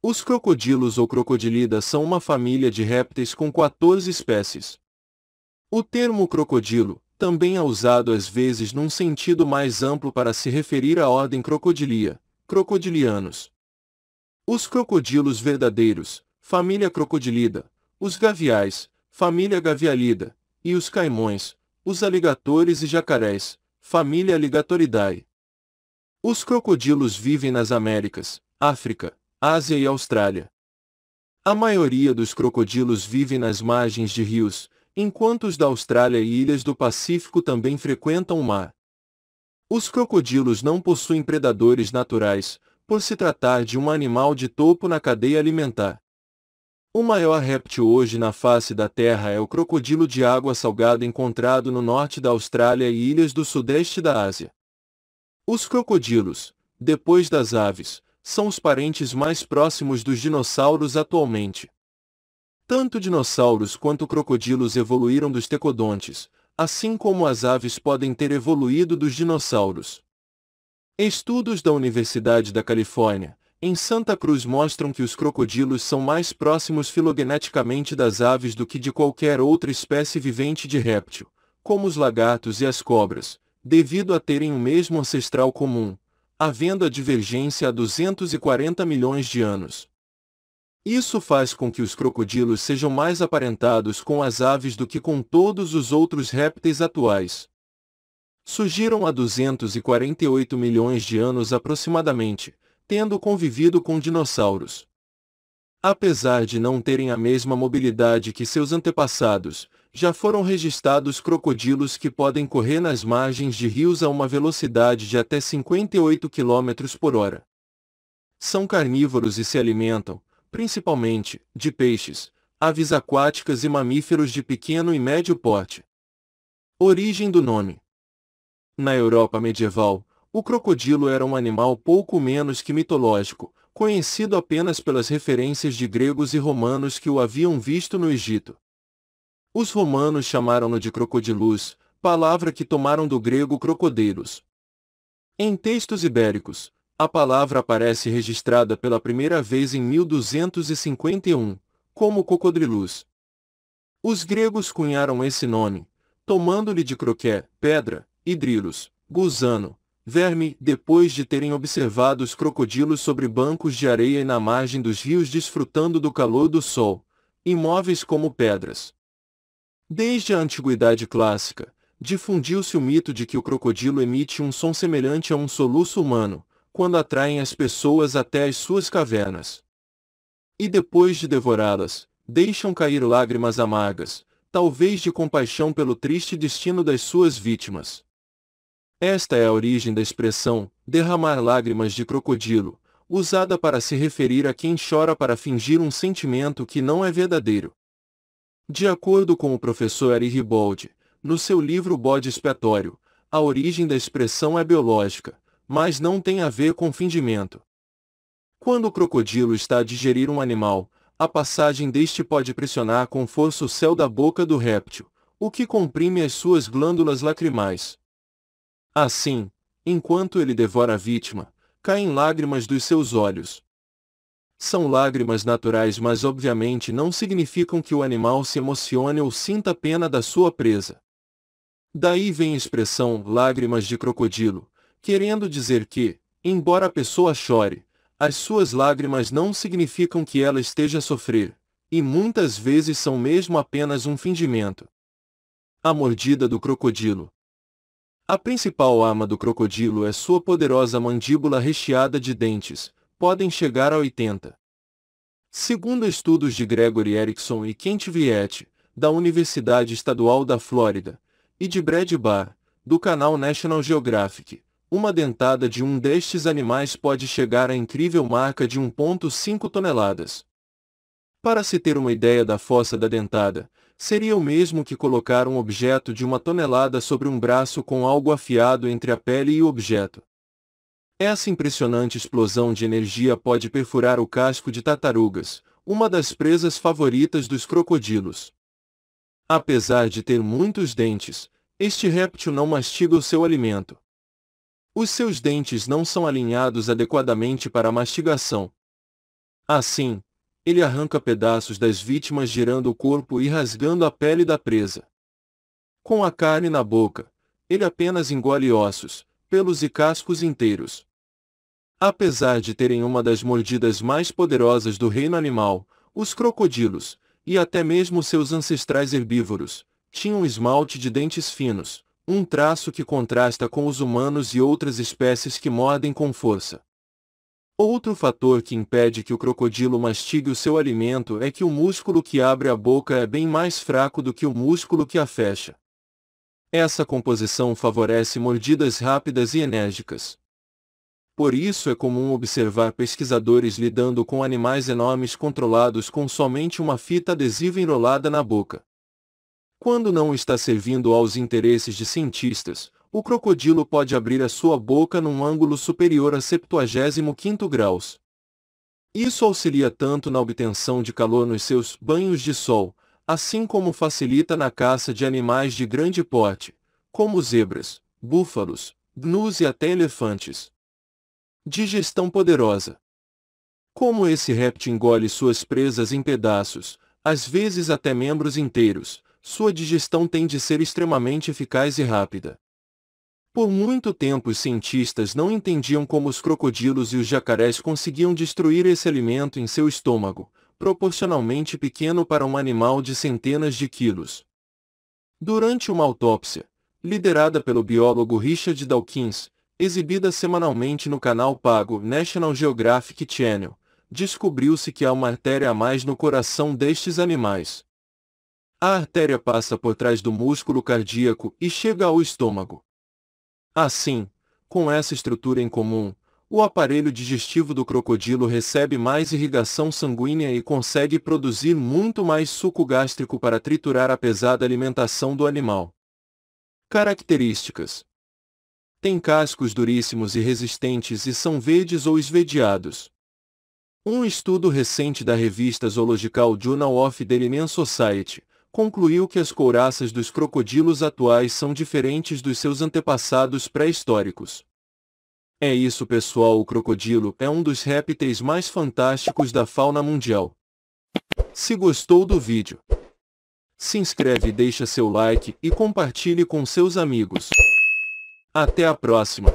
Os crocodilos ou crocodilidas são uma família de répteis com 14 espécies. O termo crocodilo também é usado às vezes num sentido mais amplo para se referir à ordem crocodilia, crocodilianos. Os crocodilos verdadeiros, família crocodilida, os gaviais, família gavialida, e os caimões, os aligatores e jacarés, família Alligatoridae. Os crocodilos vivem nas Américas, África, Ásia e Austrália. A maioria dos crocodilos vive nas margens de rios, enquanto os da Austrália e ilhas do Pacífico também frequentam o mar. Os crocodilos não possuem predadores naturais, por se tratar de um animal de topo na cadeia alimentar. O maior réptil hoje na face da Terra é o crocodilo de água salgada encontrado no norte da Austrália e ilhas do sudeste da Ásia. Os crocodilos, depois das aves, são os parentes mais próximos dos dinossauros atualmente. Tanto dinossauros quanto crocodilos evoluíram dos tecodontes, assim como as aves podem ter evoluído dos dinossauros. Estudos da Universidade da Califórnia, em Santa Cruz mostram que os crocodilos são mais próximos filogeneticamente das aves do que de qualquer outra espécie vivente de réptil, como os lagartos e as cobras, devido a terem o mesmo ancestral comum, havendo a divergência há 240 milhões de anos. Isso faz com que os crocodilos sejam mais aparentados com as aves do que com todos os outros répteis atuais. Surgiram há 248 milhões de anos aproximadamente, tendo convivido com dinossauros. Apesar de não terem a mesma mobilidade que seus antepassados, já foram registrados crocodilos que podem correr nas margens de rios a uma velocidade de até 58 km por hora. São carnívoros e se alimentam, principalmente, de peixes, aves aquáticas e mamíferos de pequeno e médio porte. Origem do nome Na Europa medieval, o crocodilo era um animal pouco menos que mitológico, conhecido apenas pelas referências de gregos e romanos que o haviam visto no Egito. Os romanos chamaram-no de crocodilus, palavra que tomaram do grego crocodeiros. Em textos ibéricos, a palavra aparece registrada pela primeira vez em 1251, como cocodrilus. Os gregos cunharam esse nome, tomando-lhe de croqué, pedra, e drilos, gusano, verme, depois de terem observado os crocodilos sobre bancos de areia e na margem dos rios desfrutando do calor do sol, imóveis como pedras. Desde a antiguidade clássica, difundiu-se o mito de que o crocodilo emite um som semelhante a um soluço humano, quando atraem as pessoas até as suas cavernas. E depois de devorá-las, deixam cair lágrimas amargas, talvez de compaixão pelo triste destino das suas vítimas. Esta é a origem da expressão derramar lágrimas de crocodilo, usada para se referir a quem chora para fingir um sentimento que não é verdadeiro. De acordo com o professor Riboldi, no seu livro Bode Expiatório, a origem da expressão é biológica, mas não tem a ver com fingimento. Quando o crocodilo está a digerir um animal, a passagem deste pode pressionar com força o céu da boca do réptil, o que comprime as suas glândulas lacrimais. Assim, enquanto ele devora a vítima, caem lágrimas dos seus olhos, são lágrimas naturais, mas obviamente não significam que o animal se emocione ou sinta pena da sua presa. Daí vem a expressão lágrimas de crocodilo, querendo dizer que, embora a pessoa chore, as suas lágrimas não significam que ela esteja a sofrer, e muitas vezes são mesmo apenas um fingimento. A mordida do crocodilo. A principal arma do crocodilo é sua poderosa mandíbula recheada de dentes, podem chegar a 80. Segundo estudos de Gregory Erickson e Kent Viette, da Universidade Estadual da Flórida, e de Brad Barr, do canal National Geographic, uma dentada de um destes animais pode chegar à incrível marca de 1,5 toneladas. Para se ter uma ideia da fossa da dentada, seria o mesmo que colocar um objeto de uma tonelada sobre um braço com algo afiado entre a pele e o objeto. Essa impressionante explosão de energia pode perfurar o casco de tartarugas, uma das presas favoritas dos crocodilos. Apesar de ter muitos dentes, este réptil não mastiga o seu alimento. Os seus dentes não são alinhados adequadamente para a mastigação. Assim, ele arranca pedaços das vítimas girando o corpo e rasgando a pele da presa. Com a carne na boca, ele apenas engole ossos, pelos e cascos inteiros. Apesar de terem uma das mordidas mais poderosas do reino animal, os crocodilos, e até mesmo seus ancestrais herbívoros, tinham esmalte de dentes finos, um traço que contrasta com os humanos e outras espécies que mordem com força. Outro fator que impede que o crocodilo mastigue o seu alimento é que o músculo que abre a boca é bem mais fraco do que o músculo que a fecha. Essa composição favorece mordidas rápidas e enérgicas. Por isso é comum observar pesquisadores lidando com animais enormes controlados com somente uma fita adesiva enrolada na boca. Quando não está servindo aos interesses de cientistas, o crocodilo pode abrir a sua boca num ângulo superior a 75 graus. Isso auxilia tanto na obtenção de calor nos seus banhos de sol, assim como facilita na caça de animais de grande porte, como zebras, búfalos, gnus e até elefantes. Digestão poderosa. Como esse réptil engole suas presas em pedaços, às vezes até membros inteiros, sua digestão tem de ser extremamente eficaz e rápida. Por muito tempo os cientistas não entendiam como os crocodilos e os jacarés conseguiam destruir esse alimento em seu estômago, proporcionalmente pequeno para um animal de centenas de quilos. Durante uma autópsia, liderada pelo biólogo Richard Dawkins, exibida semanalmente no canal pago National Geographic Channel, descobriu-se que há uma artéria a mais no coração destes animais. A artéria passa por trás do músculo cardíaco e chega ao estômago. Assim, com essa estrutura em comum, o aparelho digestivo do crocodilo recebe mais irrigação sanguínea e consegue produzir muito mais suco gástrico para triturar a pesada alimentação do animal. Características Têm cascos duríssimos e resistentes e são verdes ou esverdeados. Um estudo recente da revista Zoological Journal of the Linnean Society concluiu que as couraças dos crocodilos atuais são diferentes dos seus antepassados pré-históricos. É isso pessoal, o crocodilo é um dos répteis mais fantásticos da fauna mundial. Se gostou do vídeo, se inscreve, deixa seu like e compartilhe com seus amigos. Até a próxima!